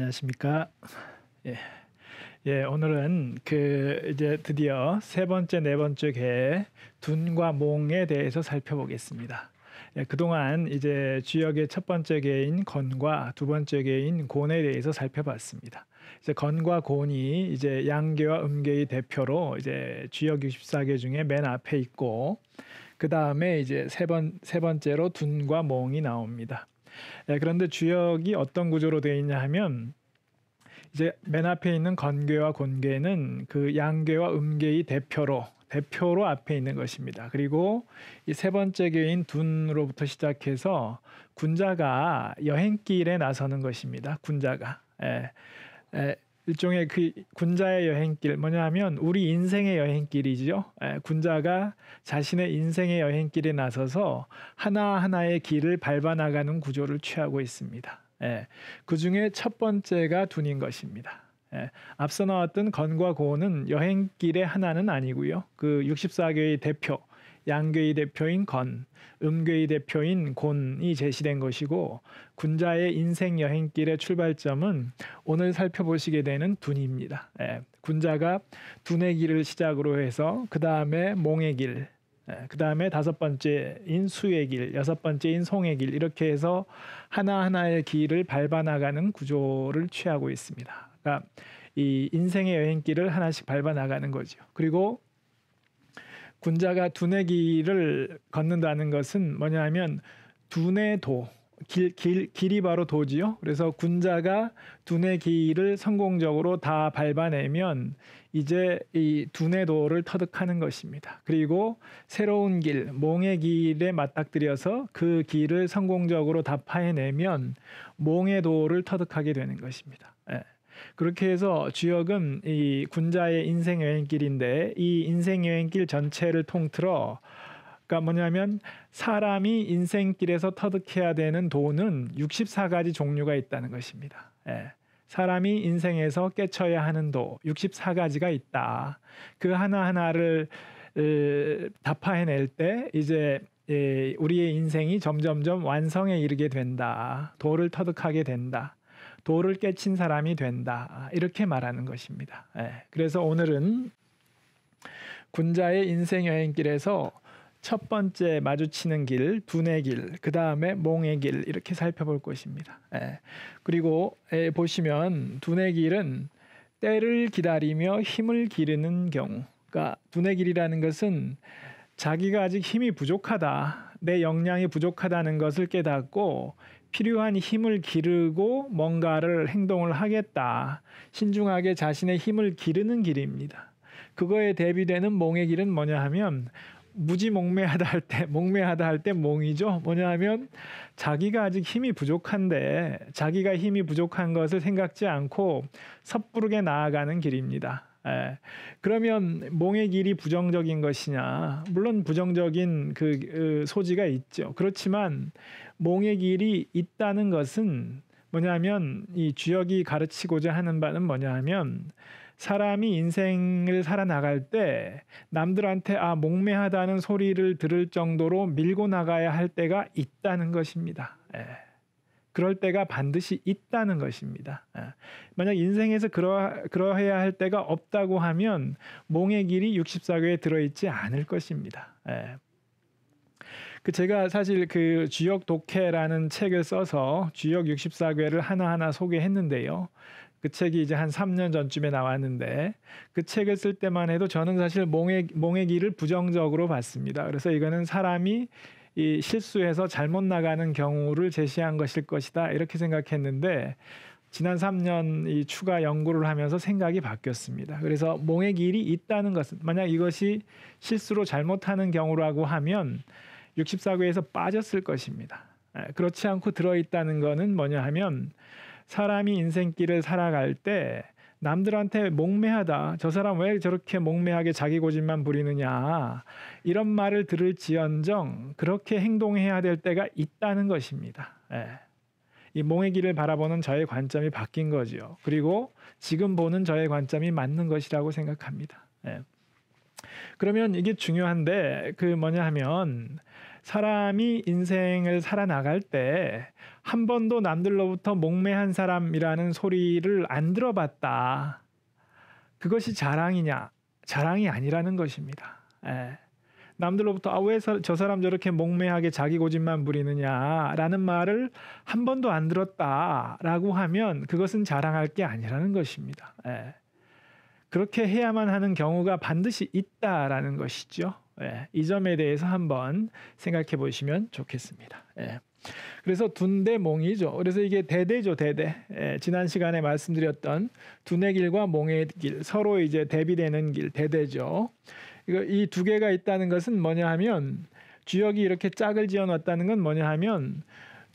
안녕하십니까. 예. 예, 오늘은 그 이제 드디어 세 번째 네 번째 개 둔과 몽에 대해서 살펴보겠습니다. 예, 그동안 이제 주역의 첫 번째 개인 건과 두 번째 개인 곤에 대해서 살펴봤습니다. 이제 건과 곤이 이제 양계와 음계의 대표로 이제 주역 64개 중에 맨 앞에 있고 그 다음에 이제 세번세 번째로 둔과 몽이 나옵니다. 예, 그런데 주역이 어떤 구조로 되어 있냐 하면 이제 맨 앞에 있는 건괴와 곤괴는 그 양괴와 음괴의 대표로 대표로 앞에 있는 것입니다. 그리고 이 세 번째 괴인 둔으로부터 시작해서 군자가 여행길에 나서는 것입니다. 군자가 에, 예, 에, 예, 일종의 그 군자의 여행길 뭐냐하면 우리 인생의 여행길이죠 예, 군자가 자신의 인생의 여행길에 나서서 하나 하나의 길을 밟아 나가는 구조를 취하고 있습니다. 예, 그 중에 첫 번째가 둔인 것입니다. 예, 앞서 나왔던 건과 고는 여행길의 하나는 아니고요. 그 64개의 대표 양괴의 대표인 건, 음괴의 대표인 곤이 제시된 것이고 군자의 인생 여행길의 출발점은 오늘 살펴보시게 되는 둔입니다. 예, 군자가 둔의 길을 시작으로 해서 그 다음에 몽의 길, 예, 그 다음에 다섯 번째인 수의 길, 여섯 번째인 송의 길 이렇게 해서 하나하나의 길을 밟아나가는 구조를 취하고 있습니다. 그러니까 이 인생의 여행길을 하나씩 밟아나가는 거죠. 그리고 군자가 두뇌기를 걷는다는 것은 뭐냐하면 두뇌도 길, 길, 길이 바로 도지요. 그래서 군자가 두뇌기를 성공적으로 다 밟아내면 이제 이 두뇌도를 터득하는 것입니다. 그리고 새로운 길, 몽의 길에 맞닥뜨려서 그 길을 성공적으로 다 파해내면 몽의 도를 터득하게 되는 것입니다. 예. 그렇게 해서 주역은 이 군자의 인생 여행길인데 이 인생 여행길 전체를 통틀어 그러니까 뭐냐면 사람이 인생길에서 터득해야 되는 돈은 64가지 종류가 있다는 것입니다. 예. 사람이 인생에서 깨쳐야 하는 도 64가지가 있다. 그 하나하나를 으, 다 파해낼 때 이제 예, 우리의 인생이 점점점 완성에 이르게 된다. 도를 터득하게 된다. 도를 깨친 사람이 된다. 이렇게 말하는 것입니다. 예. 그래서 오늘은 군자의 인생 여행길에서 첫 번째 마주치는 길, 분의 길, 그 다음에 몽의 길 이렇게 살펴볼 것입니다. 예. 그리고 예, 보시면 분의 길은 때를 기다리며 힘을 기르는 경우, 그러니까 분의 길이라는 것은 자기가 아직 힘이 부족하다, 내 역량이 부족하다는 것을 깨닫고 필요한 힘을 기르고 뭔가를 행동을 하겠다. 신중하게 자신의 힘을 기르는 길입니다. 그거에 대비되는 몽의 길은 뭐냐 하면 무지몽매하다 할 때 몽매하다 할 때 몽이죠. 뭐냐 하면 자기가 아직 힘이 부족한데 자기가 힘이 부족한 것을 생각지 않고 섣부르게 나아가는 길입니다. 예. 그러면 몽의 길이 부정적인 것이냐? 물론 부정적인 그, 그 소지가 있죠. 그렇지만 몽의 길이 있다는 것은 뭐냐면 이 주역이 가르치고자 하는 바는 뭐냐하면 사람이 인생을 살아나갈 때 남들한테 아목매하다는 소리를 들을 정도로 밀고 나가야 할 때가 있다는 것입니다. 예. 그럴 때가 반드시 있다는 것입니다. 아, 만약 인생에서 그러, 그러해야 할 때가 없다고 하면 몽의 길이 64개에 들어있지 않을 것입니다. 예. 그 제가 사실 그 주역 독해라는 책을 써서 주역 64괴를 하나하나 소개했는데요. 그 책이 이제 한 3년 전쯤에 나왔는데 그 책을 쓸 때만 해도 저는 사실 몽의 몽의 길을 부정적으로 봤습니다. 그래서 이거는 사람이 이 실수해서 잘못 나가는 경우를 제시한 것일 것이다 이렇게 생각했는데 지난 3년 이 추가 연구를 하면서 생각이 바뀌었습니다. 그래서 몽의 길이 있다는 것은 만약 이것이 실수로 잘못하는 경우라고 하면 64구에서 빠졌을 것입니다. 예, 그렇지 않고 들어 있다는 것은 뭐냐 하면 사람이 인생길을 살아갈 때 남들한테 목매하다. 저 사람 왜 저렇게 목매하게 자기 고집만 부리느냐. 이런 말을 들을지언정 그렇게 행동해야 될 때가 있다는 것입니다. 예. 이 몽의 길을 바라보는 저의 관점이 바뀐 거지요. 그리고 지금 보는 저의 관점이 맞는 것이라고 생각합니다. 예. 그러면 이게 중요한데 그 뭐냐 하면 사람이 인생을 살아나갈 때 한 번도 남들로부터 목매한 사람이라는 소리를 안 들어봤다. 그것이 자랑이냐? 자랑이 아니라는 것입니다. 예. 남들로부터 아 왜 저 사람 저렇게 목매하게 자기 고집만 부리느냐라는 말을 한 번도 안 들었다라고 하면 그것은 자랑할 게 아니라는 것입니다. 예. 그렇게 해야만 하는 경우가 반드시 있다라는 것이죠. 예, 이 점에 대해서 한번 생각해 보시면 좋겠습니다. 예. 그래서 둔대몽이죠. 그래서 이게 대대죠, 대대. 예, 지난 시간에 말씀드렸던 두뇌길과 몽의 길 서로 이제 대비되는 길 대대죠. 이거 이두 개가 있다는 것은 뭐냐 하면 주역이 이렇게 짝을 지어 놨다는 건 뭐냐 하면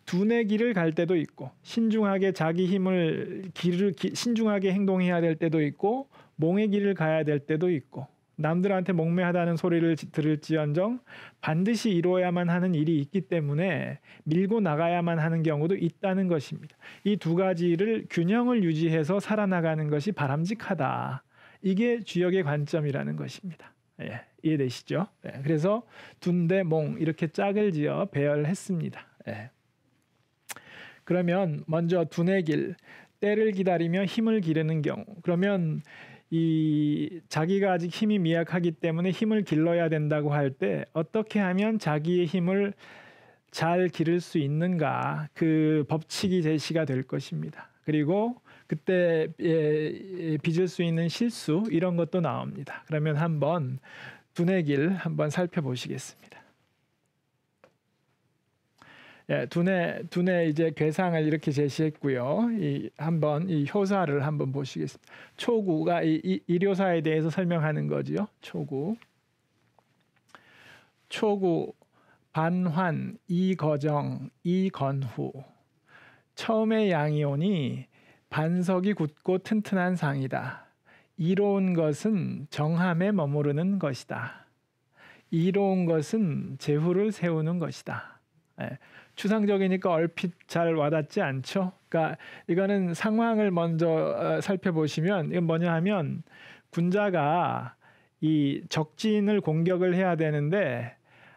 두뇌길을 갈 때도 있고 신중하게 자기 힘을 길을 기, 신중하게 행동해야 될 때도 있고 몽의 길을 가야 될 때도 있고 남들한테 목매하다는 소리를 들을지언정 반드시 이루어야만 하는 일이 있기 때문에 밀고 나가야만 하는 경우도 있다는 것입니다. 이 두 가지를 균형을 유지해서 살아나가는 것이 바람직하다. 이게 주역의 관점이라는 것입니다. 예, 이해되시죠? 예, 그래서 둔대몽 이렇게 짝을 지어 배열했습니다. 예. 그러면 먼저 두뇌길 때를 기다리며 힘을 기르는 경우 그러면 이 자기가 아직 힘이 미약하기 때문에 힘을 길러야 된다고 할 때 어떻게 하면 자기의 힘을 잘 기를 수 있는가 그 법칙이 제시가 될 것입니다. 그리고 그때 예, 예, 빚을 수 있는 실수 이런 것도 나옵니다. 그러면 한번 두뇌길 한번 살펴보시겠습니다. 예, 두뇌 두뇌 이제 괴상을 이렇게 제시했고요. 이 한번 이 효사를 한번 보시겠습니다. 초구가 이, 이 일요사에 대해서 설명하는 거지요. 초구. 초구 반환 이거정 이건후 처음에 양이 오니 반석이 굳고 튼튼한 상이다. 이로운 것은 정함에 머무르는 것이다. 이로운 것은 재후를 세우는 것이다. 예. 추상적이니까 얼핏 잘 와닿지 않죠. 그러니까 이거는 상황을 먼저 어, 살펴보시면 이건 뭐냐 하면 군자가 이 적진을 공격을 해야 되는데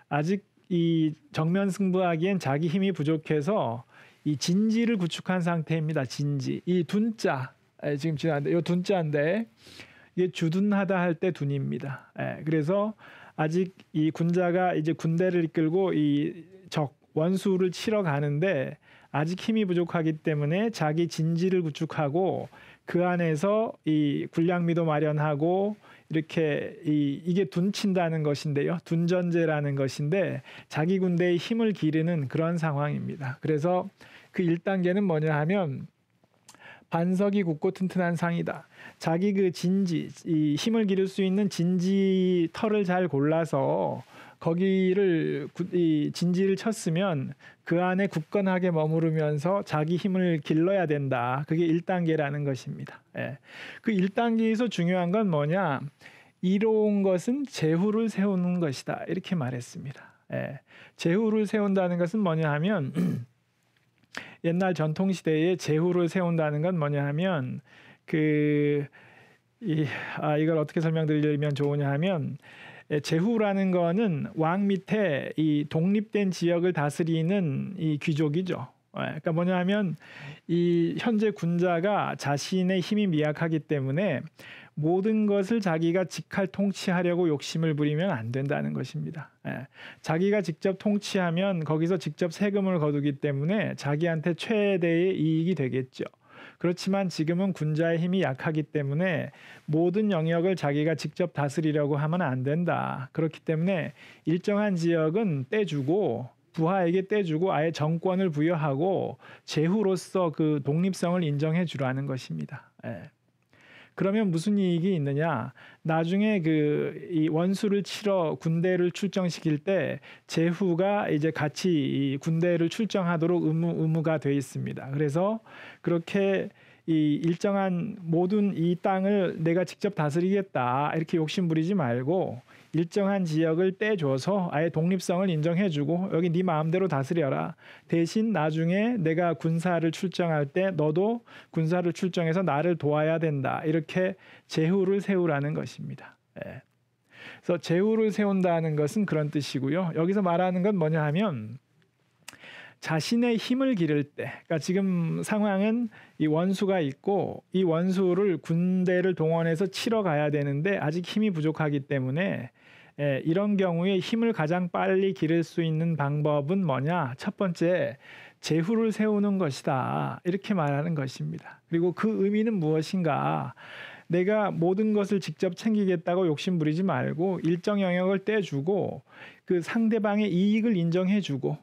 아직 이 정면 승부하기엔 자기 힘이 부족해서 이 진지를 구축한 상태입니다. 진지. 이 둔자. 예, 지금 지난데 요 둔자인데 이게 주둔하다 할 때 둔입니다. 예, 그래서 아직 이 군자가 이제 군대를 이끌고 이 원수를 치러 가는데 아직 힘이 부족하기 때문에 자기 진지를 구축하고 그 안에서 이 군량미도 마련하고 이렇게 이, 이게 둔친다는 것인데요. 둔전제라는 것인데 자기 군대의 힘을 기르는 그런 상황입니다. 그래서 그 1단계는 뭐냐 하면 반석이 굳고 튼튼한 상이다. 자기 그 진지, 이 힘을 기를 수 있는 진지 털을 잘 골라서 거기를 이 진지를 쳤으면 그 안에 굳건하게 머무르면서 자기 힘을 길러야 된다. 그게 1단계라는 것입니다. 예. 그 1단계에서 중요한 건 뭐냐? 이로운 것은 제후를 세우는 것이다. 이렇게 말했습니다. 예. 제후를 세운다는 것은 뭐냐 하면 옛날 전통 시대에 제후를 세운다는 건 뭐냐 하면 그 이, 아, 이걸 어떻게 설명드리면 좋으냐 하면 예, 제후라는 거는 왕 밑에 이 독립된 지역을 다스리는 이 귀족이죠. 예, 그러니까 뭐냐면이 현재 군자가 자신의 힘이 미약하기 때문에 모든 것을 자기가 직할 통치하려고 욕심을 부리면 안 된다는 것입니다. 예, 자기가 직접 통치하면 거기서 직접 세금을 거두기 때문에 자기한테 최대의 이익이 되겠죠. 그렇지만 지금은 군자의 힘이 약하기 때문에 모든 영역을 자기가 직접 다스리려고 하면 안 된다. 그렇기 때문에 일정한 지역은 떼주고 부하에게 떼주고 아예 정권을 부여하고 제후로서 그 독립성을 인정해 주라는 것입니다. 예. 그러면 무슨 이익이 있느냐? 나중에 그 이 원수를 치러 군대를 출정시킬 때 제후가 이제 같이 이 군대를 출정하도록 의무 의무가 돼 있습니다. 그래서 그렇게 이 일정한 모든 이 땅을 내가 직접 다스리겠다 이렇게 욕심 부리지 말고 일정한 지역을 떼줘서 아예 독립성을 인정해주고 여기 네 마음대로 다스려라. 대신 나중에 내가 군사를 출정할 때 너도 군사를 출정해서 나를 도와야 된다. 이렇게 제후를 세우라는 것입니다. 예. 그래서 제후를 세운다는 것은 그런 뜻이고요. 여기서 말하는 건 뭐냐 하면 자신의 힘을 기를 때, 그러니까 지금 상황은 이 원수가 있고 이 원수를 군대를 동원해서 치러 가야 되는데 아직 힘이 부족하기 때문에 예, 이런 경우에 힘을 가장 빨리 기를 수 있는 방법은 뭐냐? 첫 번째, 제후를 세우는 것이다. 이렇게 말하는 것입니다. 그리고 그 의미는 무엇인가? 내가 모든 것을 직접 챙기겠다고 욕심부리지 말고 일정 영역을 떼주고 그 상대방의 이익을 인정해주고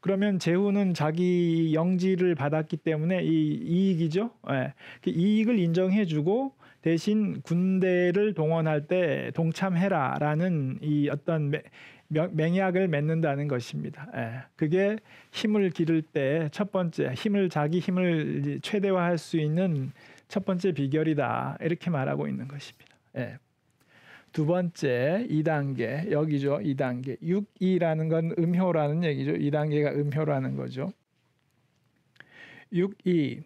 그러면 재후는 자기 영지를 받았기 때문에 이 이익이죠. 예. 그 이익을 인정해주고 대신 군대를 동원할 때 동참해라라는 이 어떤 맹약을 맺는다는 것입니다. 예. 그게 힘을 기를 때 첫 번째 힘을 자기 힘을 최대화할 수 있는 첫 번째 비결이다 이렇게 말하고 있는 것입니다. 예. 두 번째 2단계 여기죠. 2단계 6이라는 건 음효라는 얘기죠. 2단계가 음효라는 거죠. 6이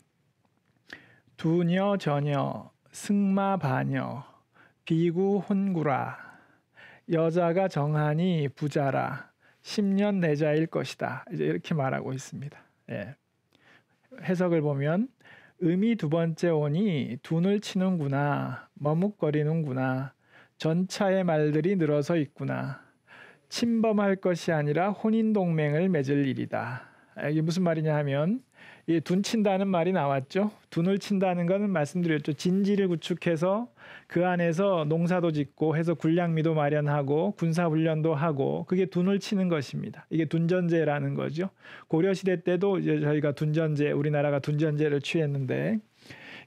두녀 저녀 승마 반녀 비구 혼구라 여자가 정하니 부자라 10년 내자일 것이다. 이제 이렇게 말하고 있습니다. 예. 해석을 보면 음이 두 번째 오니 둔을 치는구나 머뭇거리는구나 전차의 말들이 늘어서 있구나. 침범할 것이 아니라 혼인 동맹을 맺을 일이다. 아, 이게 무슨 말이냐 하면 이둔 친다는 말이 나왔죠. 둔을 친다는 것은 말씀드렸죠. 진지를 구축해서 그 안에서 농사도 짓고 해서 군량미도 마련하고 군사 훈련도 하고 그게 둔을 치는 것입니다. 이게 둔전제라는 거죠. 고려 시대 때도 이제 저희가 둔전제 우리나라가 둔전제를 취했는데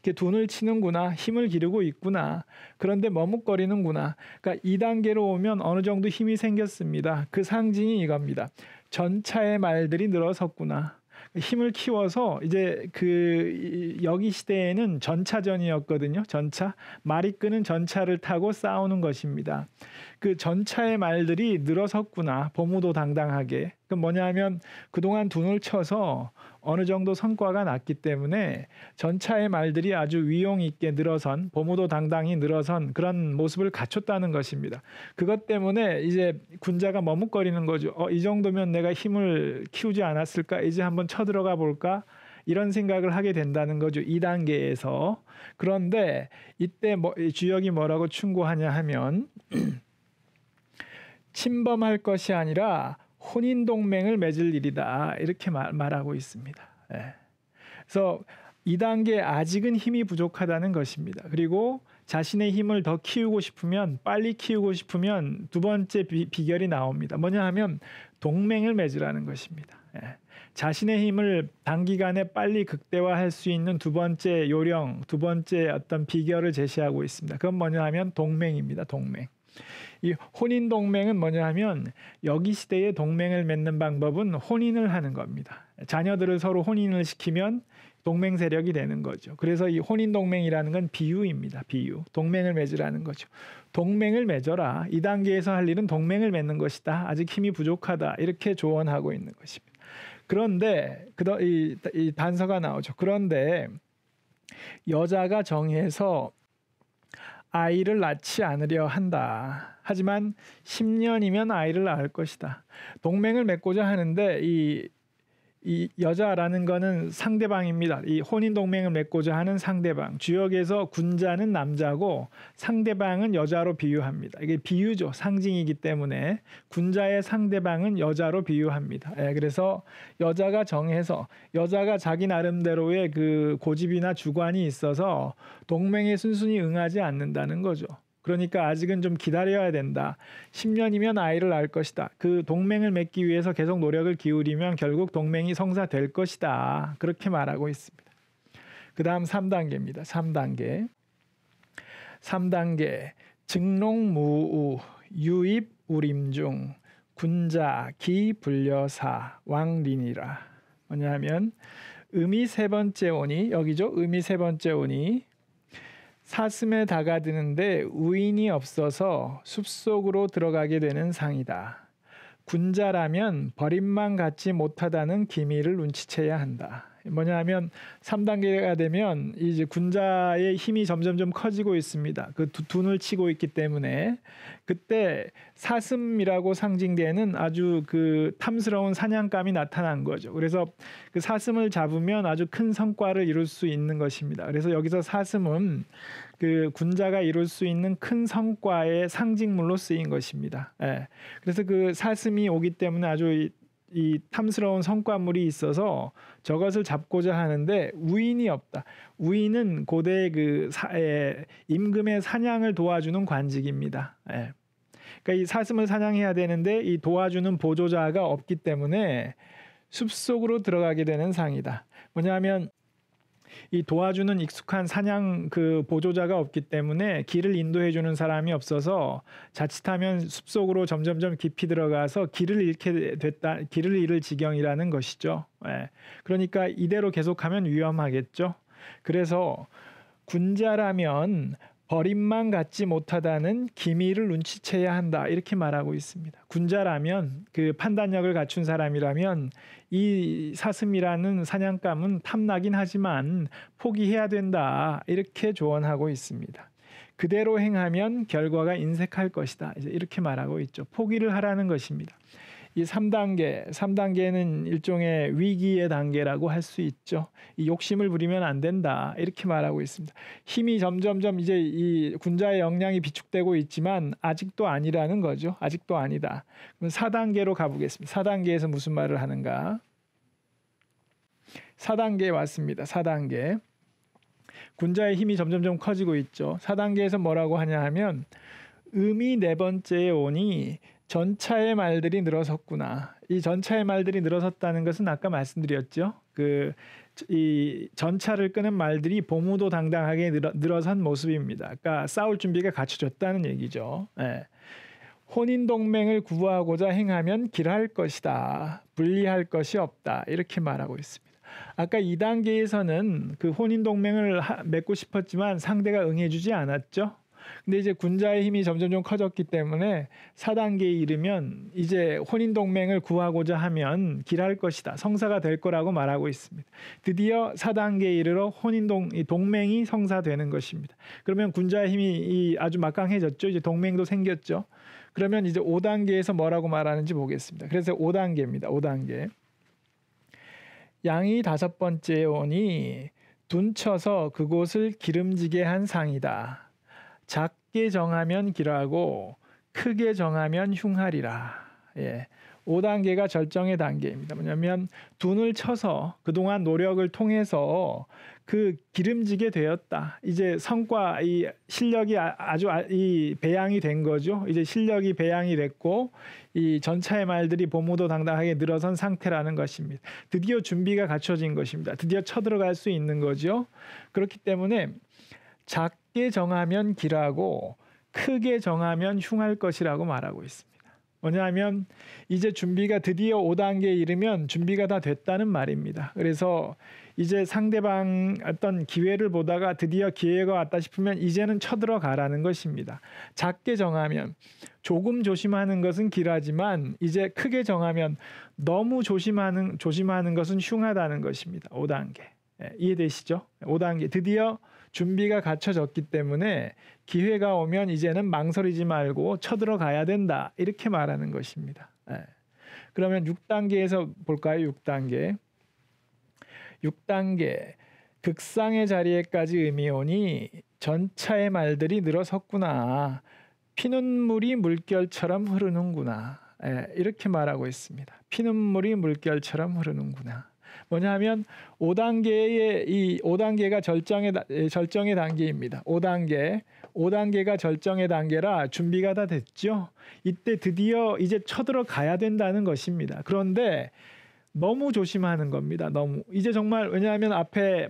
이렇게 돈을 치는구나, 힘을 기르고 있구나. 그런데 머뭇거리는구나. 그러니까 이단계로 오면 어느 정도 힘이 생겼습니다. 그 상징이 이겁니다. 전차의 말들이 늘어섰구나. 힘을 키워서 이제 그 여기 시대에는 전차전이었거든요. 전차 말이 끄는 전차를 타고 싸우는 것입니다. 그 전차의 말들이 늘어섰구나. 보무도 당당하게. 그 뭐냐면 그동안 돈을 쳐서 어느 정도 성과가 났기 때문에 전차의 말들이 아주 위용 있게 늘어선 보무도 당당히 늘어선 그런 모습을 갖췄다는 것입니다. 그것 때문에 이제 군자가 머뭇거리는 거죠. 어, 이 정도면 내가 힘을 키우지 않았을까? 이제 한번 쳐들어가 볼까? 이런 생각을 하게 된다는 거죠. 2단계에서. 그런데 이때 뭐, 주역이 뭐라고 충고하냐 하면 침범할 것이 아니라 혼인 동맹을 맺을 일이다 이렇게 말, 말하고 있습니다. 예. 그래서 이 단계 아직은 힘이 부족하다는 것입니다. 그리고 자신의 힘을 더 키우고 싶으면 빨리 키우고 싶으면 두 번째 비, 결이 나옵니다. 뭐냐 하면 동맹을 맺으라는 것입니다. 예. 자신의 힘을 단기간에 빨리 극대화할 수 있는 두 번째 요령, 두 번째 어떤 비결을 제시하고 있습니다. 그건 뭐냐 하면 동맹입니다. 동맹. 이 혼인 동맹은 뭐냐 하면 여기 시대의 동맹을 맺는 방법은 혼인을 하는 겁니다. 자녀들을 서로 혼인을 시키면 동맹 세력이 되는 거죠. 그래서 이 혼인 동맹이라는 건 비유입니다. 비유. 동맹을 맺으라는 거죠. 동맹을 맺어라. 이 단계에서 할 일은 동맹을 맺는 것이다. 아직 힘이 부족하다. 이렇게 조언하고 있는 것입니다. 그런데 그이 이 단서가 나오죠. 그런데 여자가 정해서 아이를 낳지 않으려 한다. 하지만 10년이면 아이를 낳을 것이다. 동맹을 맺고자 하는데 이이 여자라는 거는 상대방입니다. 이 혼인 동맹을 맺고자 하는 상대방. 주역에서 군자는 남자고 상대방은 여자로 비유합니다. 이게 비유죠. 상징이기 때문에 군자의 상대방은 여자로 비유합니다. 예, 그래서 여자가 정해서 여자가 자기 나름대로의 그 고집이나 주관이 있어서 동맹에 순순히 응하지 않는다는 거죠. 그러니까 아직은 좀 기다려야 된다. 10년이면 아이를 낳을 것이다. 그 동맹을 맺기 위해서 계속 노력을 기울이면 결국 동맹이 성사될 것이다. 그렇게 말하고 있습니다. 그 다음 3단계입니다. 3단계. 3단계. 증농무우, 유입, 우림중, 군자, 기, 불려사, 왕린이라. 뭐냐면, 음이 세 번째 오니, 여기죠? 음이 세 번째 오니, 사슴에 다가드는데 우인이 없어서 숲속으로 들어가게 되는 상이다. 군자라면 버림만 갖지 못하다는 기미를 눈치채야 한다. 뭐냐하면 3단계가 되면 이제 군자의 힘이 점점점 커지고 있습니다. 그 두, 둔을 치고 있기 때문에 그때 사슴이라고 상징되는 아주 그 탐스러운 사냥감이 나타난 거죠. 그래서 그 사슴을 잡으면 아주 큰 성과를 이룰 수 있는 것입니다. 그래서 여기서 사슴은 그 군자가 이룰 수 있는 큰 성과의 상징물로 쓰인 것입니다. 예. 그래서 그 사슴이 오기 때문에 아주 이 탐스러운 성과물이 있어서 저것을 잡고자 하는데 우인이 없다. 우인은 고대 그 사에 임금의 사냥을 도와주는 관직입니다. 예. 그러니까 이 사슴을 사냥해야 되는데 이 도와주는 보조자가 없기 때문에 숲속으로 들어가게 되는 상이다. 뭐냐면 이 도와주는 익숙한 사냥 그 보조자가 없기 때문에 길을 인도해 주는 사람이 없어서 자칫하면 숲속으로 점점점 깊이 들어가서 길을 잃게 됐다 길을 잃을 지경이라는 것이죠. 예. 그러니까 이대로 계속하면 위험하겠죠. 그래서 군자라면 버림만 갖지 못하다는 기미를 눈치채야 한다 이렇게 말하고 있습니다. 군자라면 그 판단력을 갖춘 사람이라면 이 사슴이라는 사냥감은 탐나긴 하지만 포기해야 된다 이렇게 조언하고 있습니다. 그대로 행하면 결과가 인색할 것이다 이렇게 말하고 있죠. 포기를 하라는 것입니다. 이 3단계, 3단계는 일종의 위기의 단계라고 할 수 있죠. 이 욕심을 부리면 안 된다. 이렇게 말하고 있습니다. 힘이 점점점 이제 이 군자의 역량이 비축되고 있지만 아직도 아니라는 거죠. 아직도 아니다. 그럼 4단계로 가보겠습니다. 4단계에서 무슨 말을 하는가? 4단계에 왔습니다. 4단계. 군자의 힘이 점점점 커지고 있죠. 4단계에서 뭐라고 하냐 하면 음이 네 번째에 오니 전차의 말들이 늘어섰구나. 이 전차의 말들이 늘어섰다는 것은 아까 말씀드렸죠. 그 이 전차를 끄는 말들이 보무도 당당하게 늘어, 늘어선 모습입니다. 그러니까 싸울 준비가 갖춰졌다는 얘기죠. 예. 혼인 동맹을 구하고자 행하면 길할 것이다. 분리할 것이 없다. 이렇게 말하고 있습니다. 아까 2단계에서는 그 혼인 동맹을 맺고 싶었지만 상대가 응해주지 않았죠. 근데 이제 군자의 힘이 점점 좀 커졌기 때문에 4단계에 이르면 이제 혼인 동맹을 구하고자 하면 길할 것이다. 성사가 될 거라고 말하고 있습니다. 드디어 4단계에 이르러 혼인 동맹이 성사되는 것입니다. 그러면 군자의 힘이 아주 막강해졌죠. 이제 동맹도 생겼죠. 그러면 이제 5단계에서 뭐라고 말하는지 보겠습니다. 그래서 5단계입니다. 5단계. 양이 다섯 번째 원이 둔쳐서 그곳을 기름지게 한 상이다. 작게 정하면 길하고 크게 정하면 흉하리라. 예. 5단계가 절정의 단계입니다. 뭐냐면 눈을 쳐서 그동안 노력을 통해서 그 기름지게 되었다. 이제 성과 이 실력이 아, 아주 아, 이 배양이 된 거죠. 이제 실력이 배양이 됐고 이 전차의 말들이 보무도 당당하게 늘어선 상태라는 것입니다. 드디어 준비가 갖춰진 것입니다. 드디어 쳐들어갈 수 있는 거죠. 그렇기 때문에 작게 정하면 길하고 크게 정하면 흉할 것이라고 말하고 있습니다. 뭐냐면 이제 준비가 드디어 5단계에 이르면 준비가 다 됐다는 말입니다. 그래서 이제 상대방 어떤 기회를 보다가 드디어 기회가 왔다 싶으면 이제는 쳐들어가라는 것입니다. 작게 정하면 조금 조심하는 것은 길하지만 이제 크게 정하면 너무 조심하는 조심하는 것은 흉하다는 것입니다. 5단계. 예, 이해되시죠? 5단계 드디어 준비가 갖춰졌기 때문에 기회가 오면 이제는 망설이지 말고 쳐들어가야 된다. 이렇게 말하는 것입니다. 네. 그러면 6단계에서 볼까요? 6단계. 6단계. 극상의 자리에까지 의미 오니 전차의 말들이 늘어섰구나. 피눈물이 물결처럼 흐르는구나. 예, 이렇게 말하고 있습니다. 피눈물이 물결처럼 흐르는구나. 뭐냐 하면 5단계의 이 5단계가 절정의 절정의 단계입니다. 5단계. 5단계가 절정의 단계라 준비가 다 됐죠. 이때 드디어 이제 쳐들어 가야 된다는 것입니다. 그런데 너무 조심하는 겁니다. 너무 이제 정말 왜냐하면 앞에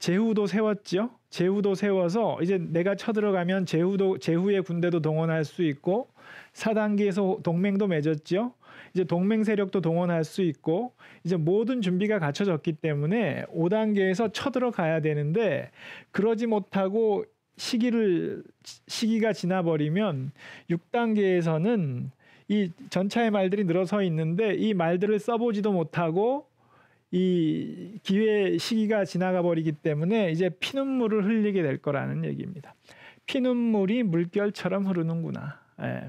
제후도 세웠죠. 제후도 세워서 이제 내가 쳐들어가면 제후도 제후의 군대도 동원할 수 있고 4단계에서 동맹도 맺었죠. 이제 동맹 세력도 동원할 수 있고 이제 모든 준비가 갖춰졌기 때문에 5단계에서 쳐들어가야 되는데 그러지 못하고 시기를 시기가 지나버리면 6단계에서는 이 전차의 말들이 늘어서 있는데 이 말들을 써보지도 못하고 이 기회 시기가 지나가 버리기 때문에 이제 피눈물을 흘리게 될 거라는 얘기입니다. 피눈물이 물결처럼 흐르는구나. 예.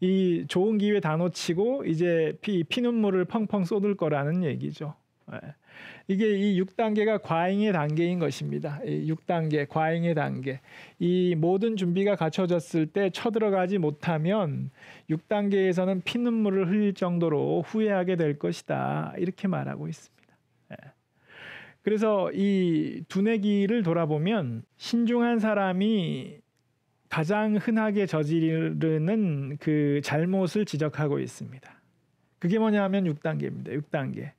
이 좋은 기회 다 놓치고 이제 피, 피눈물을 펑펑 쏟을 거라는 얘기죠. 예. 이게 이 6단계가 과잉의 단계인 것입니다. 이 6단계, 과잉의 단계. 이 모든 준비가 갖춰졌을 때 쳐들어가지 못하면 6단계에서는 피눈물을 흘릴 정도로 후회하게 될 것이다. 이렇게 말하고 있습니다. 예. 그래서 이 두뇌기를 돌아보면 신중한 사람이 가장 흔하게 저지르는 그 잘못을 지적하고 있습니다. 그게 뭐냐면 6단계입니다. 6단계.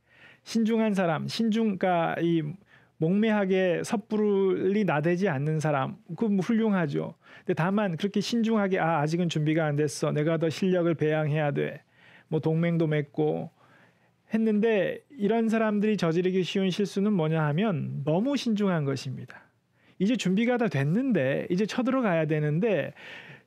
신중한 사람, 신중가 그러니까 이 몽매하게 섣불리 나대지 않는 사람, 그 뭐 훌륭하죠. 근데 다만 그렇게 신중하게 아 아직은 준비가 안 됐어. 내가 더 실력을 배양해야 돼. 뭐 동맹도 맺고 했는데 이런 사람들이 저지르기 쉬운 실수는 뭐냐 하면 너무 신중한 것입니다. 이제 준비가 다 됐는데 이제 쳐들어가야 되는데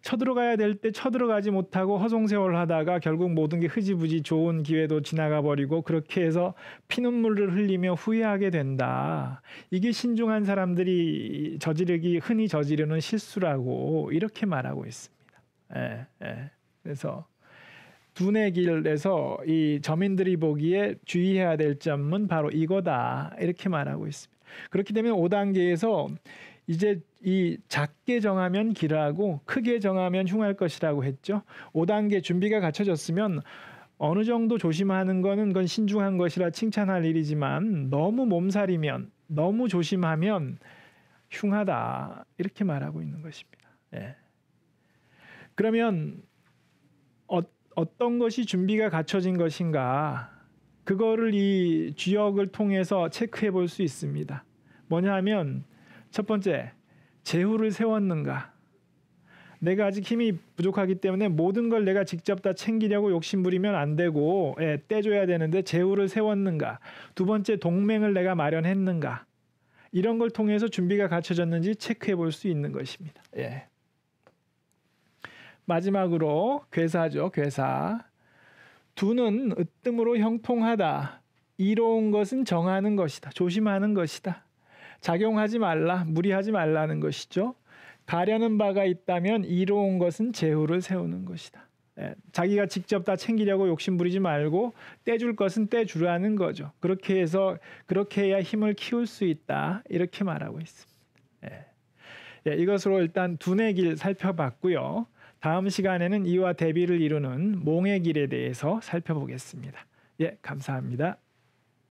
쳐들어가야 될 때 쳐들어가지 못하고 허송세월 하다가 결국 모든 게 흐지부지 좋은 기회도 지나가 버리고 그렇게 해서 피눈물을 흘리며 후회하게 된다. 이게 신중한 사람들이 저지르기 흔히 저지르는 실수라고 이렇게 말하고 있습니다. 예, 예. 그래서 두뇌 길에서 이 저민들이 보기에 주의해야 될 점은 바로 이거다 이렇게 말하고 있습니다. 그렇게 되면 5단계에서 이제 이 작게 정하면 길하고 크게 정하면 흉할 것이라고 했죠. 5단계 준비가 갖춰졌으면 어느 정도 조심하는 거는 그건 신중한 것이라 칭찬할 일이지만 너무 몸살이면 너무 조심하면 흉하다 이렇게 말하고 있는 것입니다. 예. 그러면 어, 어떤 것이 준비가 갖춰진 것인가? 그거를 이 주역을 통해서 체크해 볼 수 있습니다. 뭐냐 하면 첫 번째, 재후를 세웠는가? 내가 아직 힘이 부족하기 때문에 모든 걸 내가 직접 다 챙기려고 욕심부리면 안 되고 예, 떼줘야 되는데 재후를 세웠는가 두 번째 동맹을 내가 마련했는가 이런 걸 통해서 준비가 갖춰졌는지 체크해 볼 수 있는 것입니다 예. 마지막으로 괴사죠 괴사 두는 으뜸으로 형통하다. 이로운 것은 정하는 것이다. 조심하는 것이다. 작용하지 말라. 무리하지 말라는 것이죠. 가려는 바가 있다면 이로운 것은 제후를 세우는 것이다. 예, 자기가 직접 다 챙기려고 욕심부리지 말고 떼줄 것은 떼주라는 거죠. 그렇게 해서 그렇게 해야 힘을 키울 수 있다. 이렇게 말하고 있습니다. 예. 예, 이것으로 일단 두뇌길 살펴봤고요. 다음 시간에는 이와 대비를 이루는 몽의 길에 대해서 살펴보겠습니다. 예, 감사합니다.